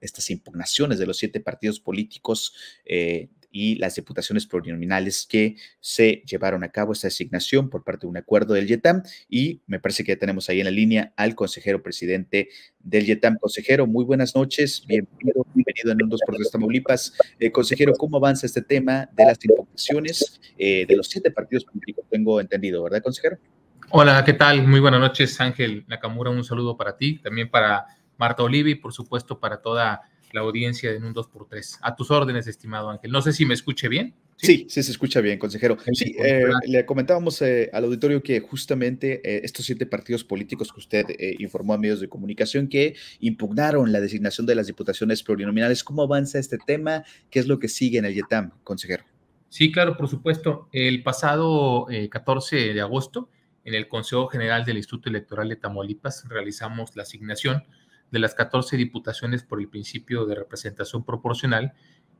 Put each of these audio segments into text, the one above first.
estas impugnaciones de los siete partidos políticos eh, y las diputaciones plurinominales que se llevaron a cabo esta asignación por parte de un acuerdo del YETAM. Y me parece que ya tenemos ahí en la línea al consejero presidente del YETAM. Consejero, muy buenas noches. Bienvenido, bienvenido en un dos por de Tamaulipas. Eh, consejero, ¿cómo avanza este tema de las impugnaciones eh, de los siete partidos políticos? Tengo entendido, ¿verdad, consejero? Hola, ¿qué tal? Muy buenas noches, Ángel Nakamura. Un saludo para ti, también para Marta Olivi, por supuesto, para toda la audiencia en un 2x3. A tus órdenes, estimado Ángel. No sé si me escuche bien. Sí, sí, se escucha bien, consejero. Sí, eh, le comentábamos eh, al auditorio que justamente eh, estos siete partidos políticos que usted informó a medios de comunicación que impugnaron la designación de las diputaciones plurinominales, ¿cómo avanza este tema? ¿Qué es lo que sigue en el YETAM, consejero? Sí, claro, por supuesto. El pasado 14 de agosto, en el Consejo General del Instituto Electoral de Tamaulipas, realizamos la asignación de las 14 diputaciones por el principio de representación proporcional,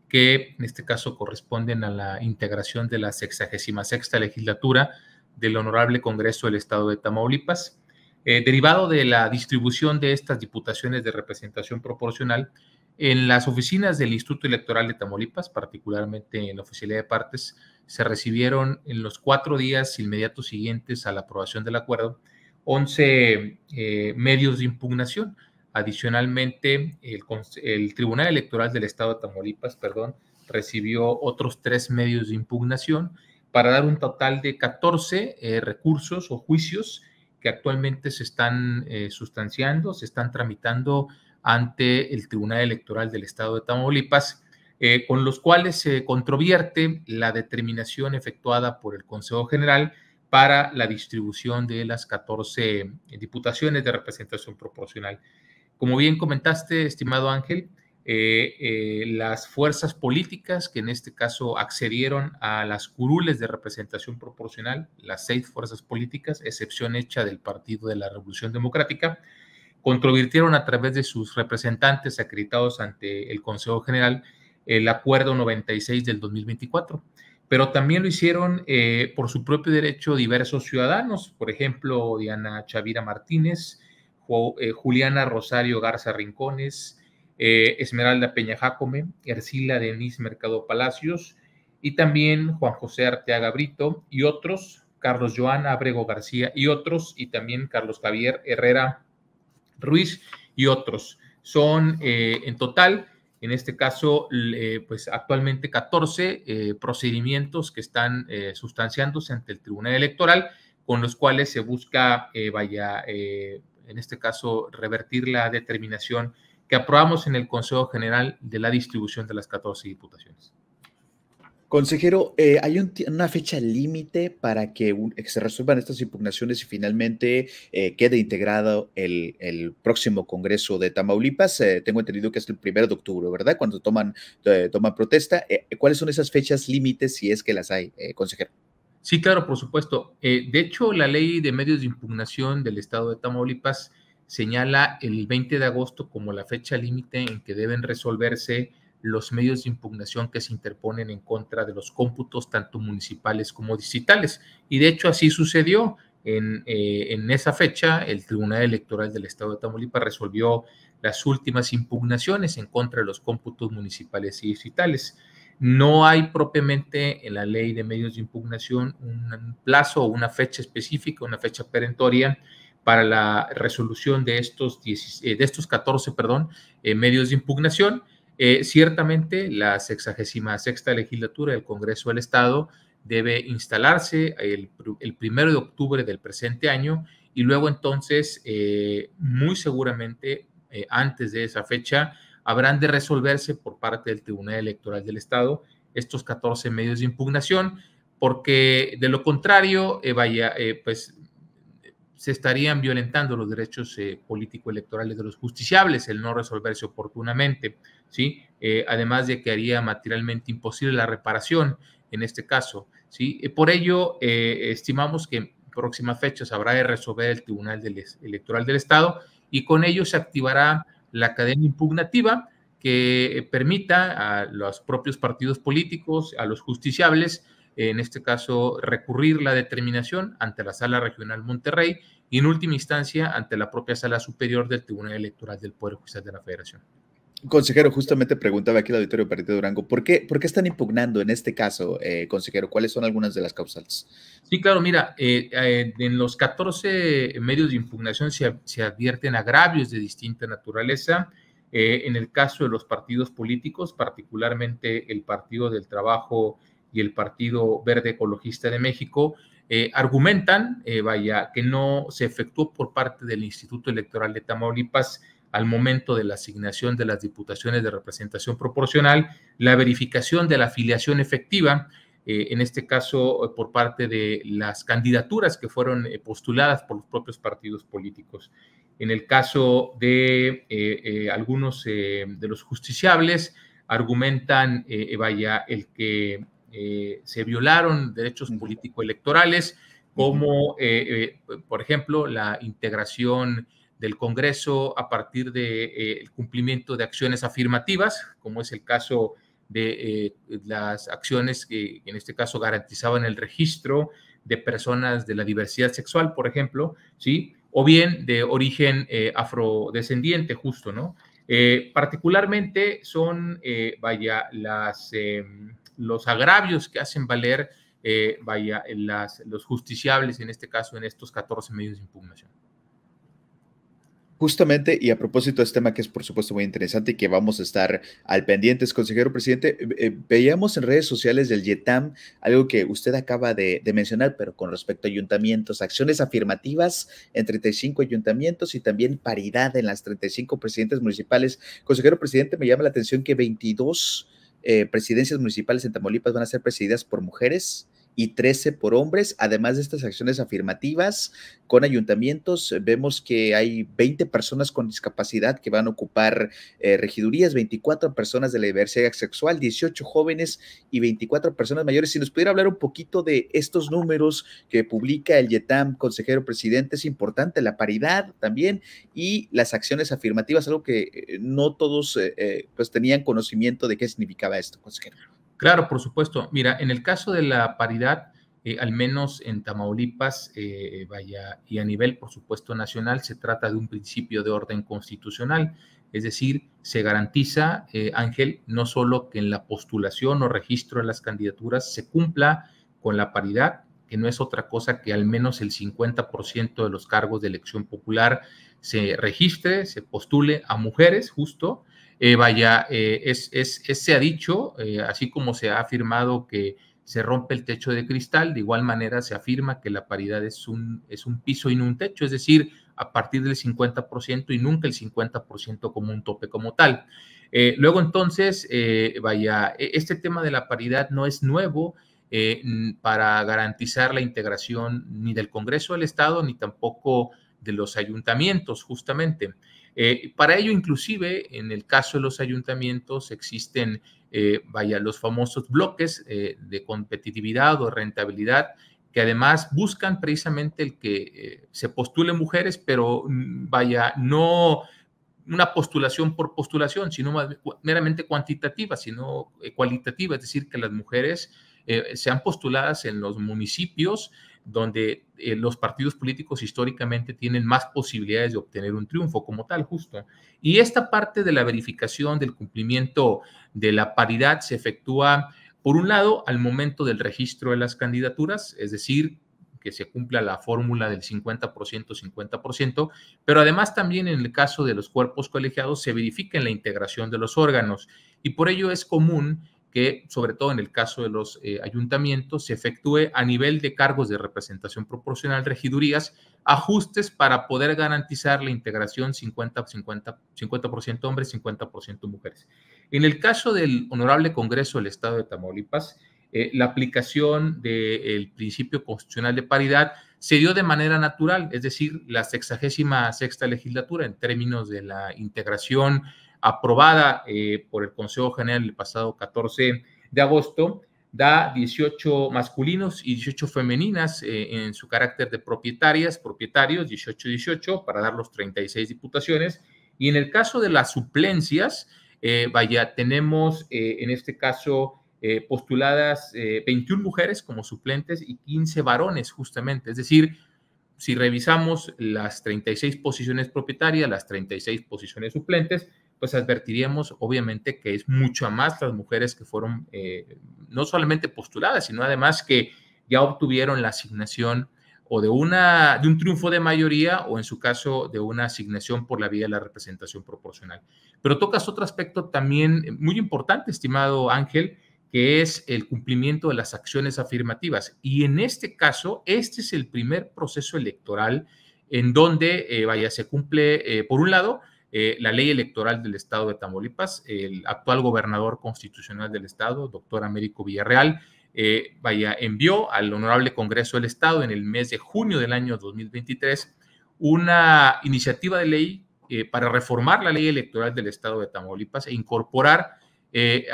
que en este caso corresponden a la integración de la 66 legislatura del Honorable Congreso del Estado de Tamaulipas. Eh, derivado de la distribución de estas diputaciones de representación proporcional, en las oficinas del Instituto Electoral de Tamaulipas, particularmente en la Oficina de Partes, se recibieron en los cuatro días inmediatos siguientes a la aprobación del acuerdo 11 eh, medios de impugnación, Adicionalmente, el, Tribunal Electoral del Estado de Tamaulipas, perdón, recibió otros tres medios de impugnación para dar un total de 14 eh, recursos o juicios que actualmente se están eh, sustanciando, se están tramitando ante el Tribunal Electoral del Estado de Tamaulipas, eh, con los cuales se controvierte la determinación efectuada por el Consejo General para la distribución de las 14 diputaciones de representación proporcional. Como bien comentaste, estimado Ángel, eh, eh, las fuerzas políticas que en este caso accedieron a las curules de representación proporcional, las seis fuerzas políticas, excepción hecha del Partido de la Revolución Democrática, controvirtieron a través de sus representantes acreditados ante el Consejo General el Acuerdo 96 del 2024. Pero también lo hicieron eh, por su propio derecho diversos ciudadanos, por ejemplo, Diana Chavira Martínez, eh, Juliana Rosario Garza Rincones, eh, Esmeralda Peña Jacome, Ercila Denis Mercado Palacios y también Juan José Arteaga Brito y otros, Carlos Joana Abrego García y otros, y también Carlos Javier Herrera Ruiz y otros. Son eh, en total, en este caso, pues actualmente 14 procedimientos que están sustanciándose ante el Tribunal Electoral, con los cuales se busca, vaya, en este caso, revertir la determinación que aprobamos en el Consejo General de la distribución de las 14 diputaciones. Consejero, eh, ¿hay una fecha límite para que, se resuelvan estas impugnaciones y finalmente eh, quede integrado el, próximo Congreso de Tamaulipas? Eh, tengo entendido que es el primero de octubre, ¿verdad? Cuando toman, toman protesta. ¿Cuáles son esas fechas límites si es que las hay, consejero? Sí, claro, por supuesto. Eh, de hecho, la ley de medios de impugnación del Estado de Tamaulipas señala el 20 de agosto como la fecha límite en que deben resolverse los medios de impugnación que se interponen en contra de los cómputos, tanto municipales como digitales. Y de hecho así sucedió. En, eh, esa fecha, el Tribunal Electoral del Estado de Tamaulipas resolvió las últimas impugnaciones en contra de los cómputos municipales y digitales. No hay propiamente en la ley de medios de impugnación un plazo o una fecha específica, una fecha perentoria para la resolución de estos, eh, de estos 14 perdón, eh, medios de impugnación. Eh, ciertamente, la 66 legislatura del Congreso del Estado debe instalarse el, primero de octubre del presente año y luego entonces, muy seguramente, antes de esa fecha, habrán de resolverse por parte del Tribunal Electoral del Estado estos 14 medios de impugnación, porque de lo contrario, eh, vaya, eh, pues se estarían violentando los derechos políticos eh, político-electorales de los justiciables el no resolverse oportunamente, ¿sí? además de que haría materialmente imposible la reparación en este caso, ¿sí? por ello, estimamos que en próximas fechas habrá de resolver el Tribunal Electoral del Estado y con ello se activará la cadena impugnativa que eh, permita a los propios partidos políticos, a los justiciables, en este caso, recurrir la determinación ante la Sala Regional Monterrey y en última instancia ante la propia Sala Superior del Tribunal Electoral del Poder Judicial de la Federación. Consejero, justamente preguntaba aquí el auditorio Partido Durango, ¿por qué, ¿por qué están impugnando en este caso, eh, consejero? ¿Cuáles son algunas de las causales? Sí, claro, mira, eh, eh, en los 14 medios de impugnación se, se advierten agravios de distinta naturaleza. en el caso de los partidos políticos, particularmente el Partido del Trabajo y el Partido Verde Ecologista de México, argumentan, vaya, que no se efectuó por parte del Instituto Electoral de Tamaulipas al momento de la asignación de las diputaciones de representación proporcional, la verificación de la afiliación efectiva, eh, en este caso eh, por parte de las candidaturas que fueron eh, postuladas por los propios partidos políticos. En el caso de algunos de los justiciables, argumentan, vaya, el que se violaron derechos político-electorales, como, por ejemplo, la integración del Congreso a partir del de, eh, cumplimiento de acciones afirmativas, como es el caso de eh, las acciones que en este caso garantizaban el registro de personas de la diversidad sexual, por ejemplo, ¿sí? o bien de origen eh, afrodescendiente, justo, ¿no? particularmente son, vaya, los agravios que hacen valer, vaya, los justiciables, en este caso, en estos 14 medios de impugnación. Justamente, y a propósito de este tema que es por supuesto muy interesante y que vamos a estar al pendiente, consejero presidente, eh, eh, veíamos en redes sociales del YETAM algo que usted acaba de, mencionar, pero con respecto a ayuntamientos, acciones afirmativas en 35 ayuntamientos y también paridad en las 35 presidentes municipales. Consejero presidente, me llama la atención que 22 eh, presidencias municipales en Tamaulipas van a ser presididas por mujeres y 13 por hombres. Además de estas acciones afirmativas con ayuntamientos, vemos que hay 20 personas con discapacidad que van a ocupar eh, regidurías, 24 personas de la diversidad sexual, 18 jóvenes y 24 personas mayores. Si nos pudiera hablar un poquito de estos números que publica el YETAM, consejero presidente, es importante la paridad también y las acciones afirmativas, algo que eh, no todos eh, pues tenían conocimiento de qué significaba esto, consejero. Claro, por supuesto. Mira, en el caso de la paridad, eh, al menos en Tamaulipas, eh, vaya, y a nivel, por supuesto, nacional, se trata de un principio de orden constitucional. Es decir, se garantiza, eh, Ángel, no solo que en la postulación o registro de las candidaturas se cumpla con la paridad, que no es otra cosa que al menos el 50% de los cargos de elección popular se registre, se postule a mujeres, justo, eh, vaya, eh, es, se ha dicho, eh, así como se ha afirmado que se rompe el techo de cristal, de igual manera se afirma que la paridad es un, es un piso y no un techo, es decir, a partir del 50% y nunca el 50% como un tope como tal. luego entonces, vaya, e, este tema de la paridad no es nuevo, para garantizar la integración ni del Congreso del Estado ni tampoco de los ayuntamientos, justamente. Eh, para ello, inclusive, en el caso de los ayuntamientos existen, eh, vaya, los famosos bloques eh, de competitividad o rentabilidad que además buscan precisamente el que se postulen mujeres, pero mm, vaya, no una postulación por postulación, sino meramente cuantitativa, sino cualitativa, es decir, que las mujeres sean postuladas en los municipios donde eh, los partidos políticos históricamente tienen más posibilidades de obtener un triunfo como tal, justo. Y esta parte de la verificación del cumplimiento de la paridad se efectúa, por un lado, al momento del registro de las candidaturas, es decir, que se cumpla la fórmula del 50%, 50%, pero además también en el caso de los cuerpos colegiados se verifica en la integración de los órganos y por ello es común que, sobre todo en el caso de los eh, ayuntamientos, se efectúe a nivel de cargos de representación proporcional, regidurías, ajustes para poder garantizar la integración 50, 50, 50% hombres, 50% mujeres. En el caso del Honorable Congreso del Estado de Tamaulipas, eh, la aplicación del principio constitucional de paridad se dio de manera natural, es decir, la sexagésima sexta legislatura en términos de la integración aprobada eh, por el Consejo General el pasado 14 de agosto, da 18 masculinos y 18 femeninas eh, en su carácter de propietarias, propietarios, 18-18, para dar los 36 diputaciones. Y en el caso de las suplencias, eh, vaya, tenemos en este caso postuladas 21 mujeres como suplentes y 15 varones justamente, es decir, si revisamos las 36 posiciones propietarias, las 36 posiciones suplentes, pues advertiríamos obviamente que es mucho más las mujeres que fueron eh, no solamente postuladas, sino además que ya obtuvieron la asignación o de, una, de un triunfo de mayoría o en su caso de una asignación por la vía de la representación proporcional. Pero tocas otro aspecto también eh, muy importante, estimado Ángel, que es el cumplimiento de las acciones afirmativas. Y en este caso, este es el primer proceso electoral en donde, eh, vaya, se cumple, por un lado, eh, la ley electoral del estado de Tamaulipas, el actual gobernador constitucional del estado, doctor Américo Villarreal, eh, vaya, envió al Honorable Congreso del Estado en el mes de junio del año 2023 una iniciativa de ley eh, para reformar la ley electoral del Estado de Tamaulipas e incorporar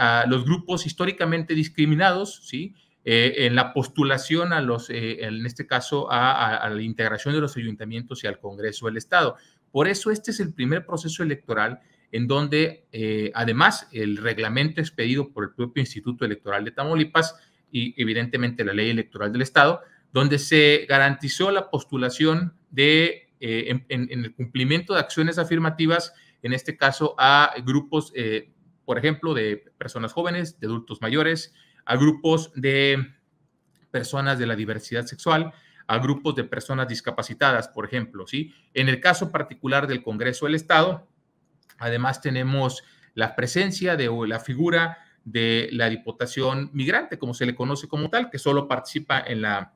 a los grupos históricamente discriminados, ¿sí? en la postulación a los, en este caso, a la integración de los ayuntamientos y al Congreso del Estado. Por eso este es el primer proceso electoral en donde eh, además el reglamento expedido por el propio Instituto Electoral de Tamaulipas y evidentemente la ley electoral del Estado, donde se garantizó la postulación de, eh, en, el cumplimiento de acciones afirmativas, en este caso a grupos, eh, por ejemplo, de personas jóvenes, de adultos mayores, a grupos de personas de la diversidad sexual, a grupos de personas discapacitadas, por ejemplo, ¿sí? En el caso particular del Congreso del Estado, además tenemos la presencia de la figura de la diputación migrante, como se le conoce como tal, que solo participa en la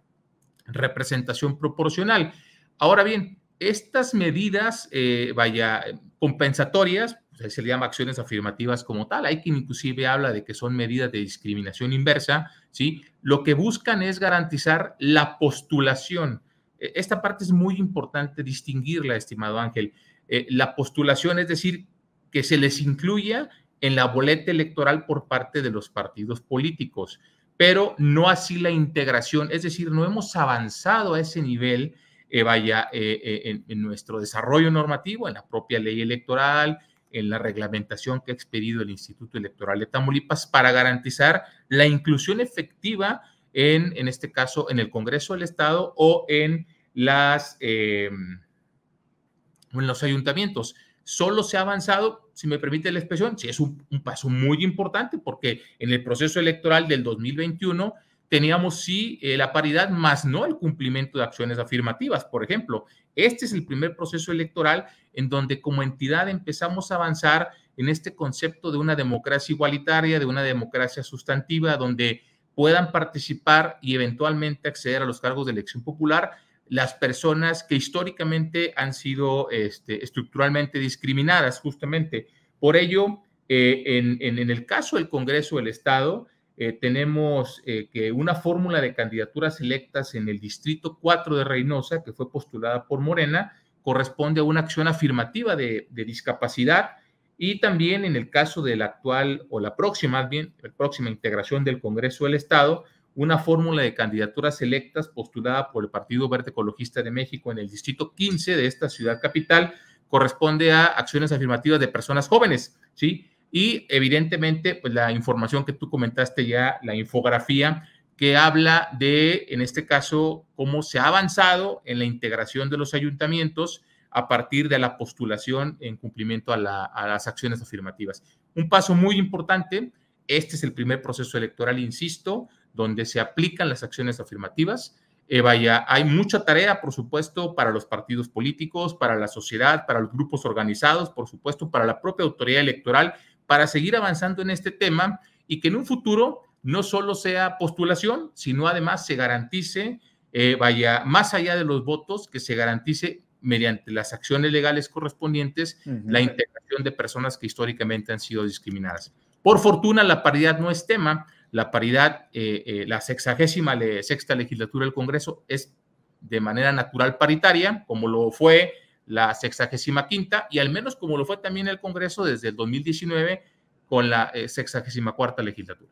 representación proporcional. Ahora bien, estas medidas, eh, vaya, eh, compensatorias, pues, se le llama acciones afirmativas como tal. Hay quien inclusive habla de que son medidas de discriminación inversa, ¿sí? Lo que buscan es garantizar la postulación. E, esta parte es muy importante distinguirla, estimado Ángel. Eh, la postulación es decir, que se les incluya en la boleta electoral por parte de los partidos políticos, pero no así la integración. Es decir, no hemos avanzado a ese nivel, eh, vaya, eh, en nuestro desarrollo normativo, en la propia ley electoral, en la reglamentación que ha expedido el Instituto Electoral de Tamaulipas para garantizar la inclusión efectiva en, en este caso, en el Congreso del Estado o en, las, eh, en los ayuntamientos. Solo se ha avanzado, si me permite la expresión, si es un, un paso muy importante porque en el proceso electoral del 2021 teníamos sí eh, la paridad, más no el cumplimiento de acciones afirmativas. Por ejemplo, este es el primer proceso electoral en donde como entidad empezamos a avanzar en este concepto de una democracia igualitaria, de una democracia sustantiva, donde puedan participar y eventualmente acceder a los cargos de elección popular las personas que históricamente han sido este, estructuralmente discriminadas, justamente. Por ello, eh, en el caso del Congreso del Estado, eh, tenemos eh, que una fórmula de candidaturas electas en el Distrito 4 de Reynosa, que fue postulada por Morena, corresponde a una acción afirmativa de, discapacidad y también en el caso de la actual o la próxima, bien, la próxima integración del Congreso del Estado, una fórmula de candidaturas electas postulada por el Partido Verde Ecologista de México en el Distrito 15 de esta ciudad capital corresponde a acciones afirmativas de personas jóvenes, ¿sí? Y evidentemente, pues la información que tú comentaste ya, la infografía que habla de, en este caso, cómo se ha avanzado en la integración de los ayuntamientos a partir de la postulación en cumplimiento a, las acciones afirmativas. Un paso muy importante, este es el primer proceso electoral, insisto, donde se aplican las acciones afirmativas. Eh, vaya, hay mucha tarea, por supuesto, para los partidos políticos, para la sociedad, para los grupos organizados, por supuesto, para la propia autoridad electoral para seguir avanzando en este tema y que en un futuro no solo sea postulación, sino además se garantice, eh, vaya más allá de los votos, que se garantice mediante las acciones legales correspondientes la integración de personas que históricamente han sido discriminadas. Por fortuna, la paridad no es tema. La paridad, eh, eh, la sexagésima sexta legislatura del Congreso es de manera natural paritaria, como lo fue la sexagésima quinta y al menos como lo fue también el Congreso desde el 2019 con la eh, sexagésima cuarta legislatura.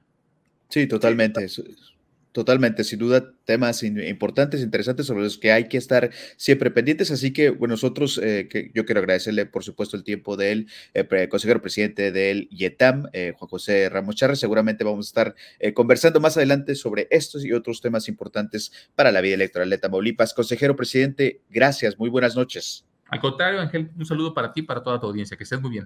Sí, totalmente. totalmente, sin duda, temas importantes, interesantes, sobre los que hay que estar siempre pendientes. Así que bueno, nosotros, eh, que yo quiero agradecerle, por supuesto, el tiempo del eh, consejero presidente del IETAM, Juan José Ramos Charre. Seguramente vamos a estar conversando más adelante sobre estos y otros temas importantes para la vida electoral de Tamaulipas. Consejero presidente, gracias, muy buenas noches. Al contrario, Ángel, un saludo para ti y para toda tu audiencia. Que estés muy bien.